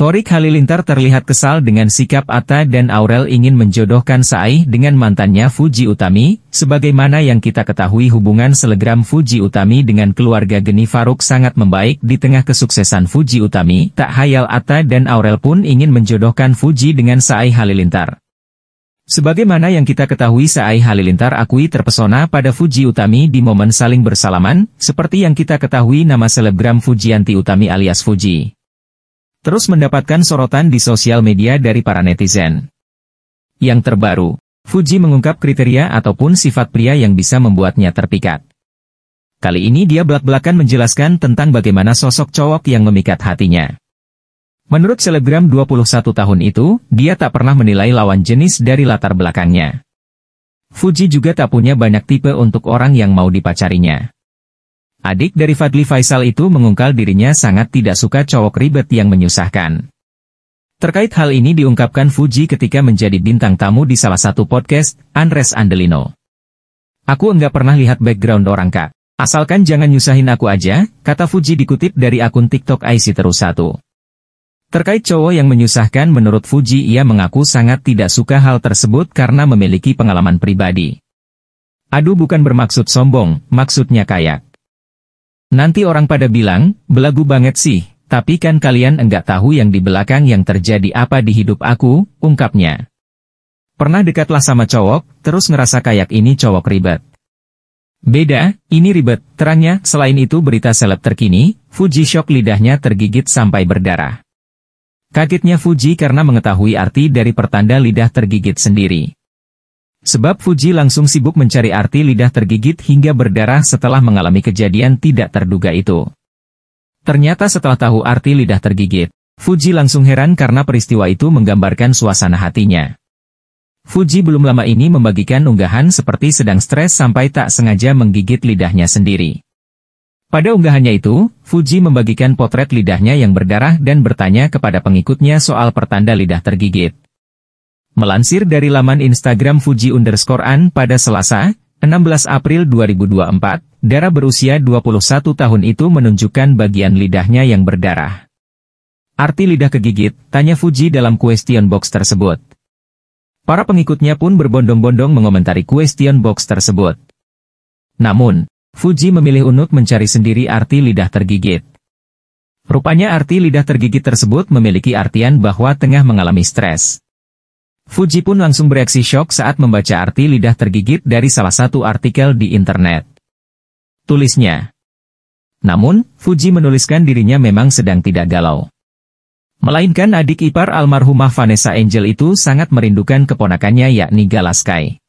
Torik Halilintar terlihat kesal dengan sikap Atta dan Aurel ingin menjodohkan Saih dengan mantannya Fuji Utami, sebagaimana yang kita ketahui hubungan selegram Fuji Utami dengan keluarga Geni Faruk sangat membaik di tengah kesuksesan Fuji Utami, tak hayal Atta dan Aurel pun ingin menjodohkan Fuji dengan Saih Halilintar. Sebagaimana yang kita ketahui Saih Halilintar akui terpesona pada Fuji Utami di momen saling bersalaman, seperti yang kita ketahui nama selebgram Fujianti Utami alias Fuji terus mendapatkan sorotan di sosial media dari para netizen. Yang terbaru, Fuji mengungkap kriteria ataupun sifat pria yang bisa membuatnya terpikat. Kali ini dia belak-belakan menjelaskan tentang bagaimana sosok cowok yang memikat hatinya. Menurut selebgram 21 tahun itu, dia tak pernah menilai lawan jenis dari latar belakangnya. Fuji juga tak punya banyak tipe untuk orang yang mau dipacarinya. Adik dari Fadli Faisal itu mengungkal dirinya sangat tidak suka cowok ribet yang menyusahkan. Terkait hal ini diungkapkan Fuji ketika menjadi bintang tamu di salah satu podcast, Andres Andelino. Aku enggak pernah lihat background orang kak. Asalkan jangan nyusahin aku aja, kata Fuji dikutip dari akun TikTok IC Terus satu. Terkait cowok yang menyusahkan menurut Fuji ia mengaku sangat tidak suka hal tersebut karena memiliki pengalaman pribadi. Aduh bukan bermaksud sombong, maksudnya kayak. Nanti orang pada bilang, belagu banget sih, tapi kan kalian enggak tahu yang di belakang yang terjadi apa di hidup aku, ungkapnya. Pernah dekatlah sama cowok, terus ngerasa kayak ini cowok ribet. Beda, ini ribet, terangnya, selain itu berita seleb terkini, Fuji shock lidahnya tergigit sampai berdarah. Kagetnya Fuji karena mengetahui arti dari pertanda lidah tergigit sendiri. Sebab Fuji langsung sibuk mencari arti lidah tergigit hingga berdarah setelah mengalami kejadian tidak terduga itu. Ternyata setelah tahu arti lidah tergigit, Fuji langsung heran karena peristiwa itu menggambarkan suasana hatinya. Fuji belum lama ini membagikan unggahan seperti sedang stres sampai tak sengaja menggigit lidahnya sendiri. Pada unggahannya itu, Fuji membagikan potret lidahnya yang berdarah dan bertanya kepada pengikutnya soal pertanda lidah tergigit. Melansir dari laman Instagram Fuji underscore An pada Selasa, 16 April 2024, darah berusia 21 tahun itu menunjukkan bagian lidahnya yang berdarah. Arti lidah kegigit, tanya Fuji dalam question box tersebut. Para pengikutnya pun berbondong-bondong mengomentari question box tersebut. Namun, Fuji memilih untuk mencari sendiri arti lidah tergigit. Rupanya arti lidah tergigit tersebut memiliki artian bahwa tengah mengalami stres. Fuji pun langsung bereaksi shock saat membaca arti lidah tergigit dari salah satu artikel di internet. Tulisnya. Namun, Fuji menuliskan dirinya memang sedang tidak galau. Melainkan adik ipar almarhumah Vanessa Angel itu sangat merindukan keponakannya yakni Galaskai.